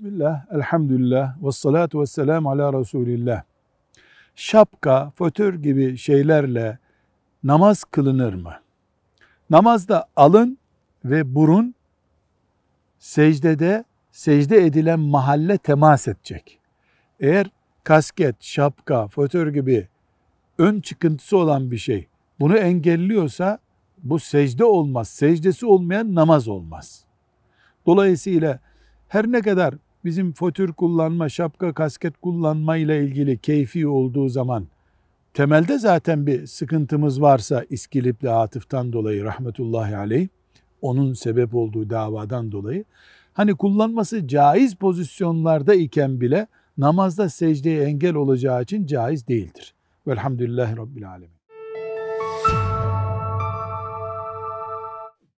Bismillah, elhamdülillah, ve salatu ve selamu ala Resulillah. Şapka, fötür gibi şeylerle namaz kılınır mı? Namazda alın ve burun secdede secde edilen mahalle temas edecek. Eğer kasket, şapka, fötör gibi ön çıkıntısı olan bir şey bunu engelliyorsa bu secde olmaz. Secdesi olmayan namaz olmaz. Dolayısıyla her ne kadar bizim fötür kullanma, şapka, kasket kullanma ile ilgili keyfi olduğu zaman temelde zaten bir sıkıntımız varsa İskilipli Atıf'tan dolayı rahmetullahi aleyh onun sebep olduğu davadan dolayı hani kullanması caiz pozisyonlarda iken bile namazda secdeye engel olacağı için caiz değildir. Velhamdülillahi Rabbil Alemin.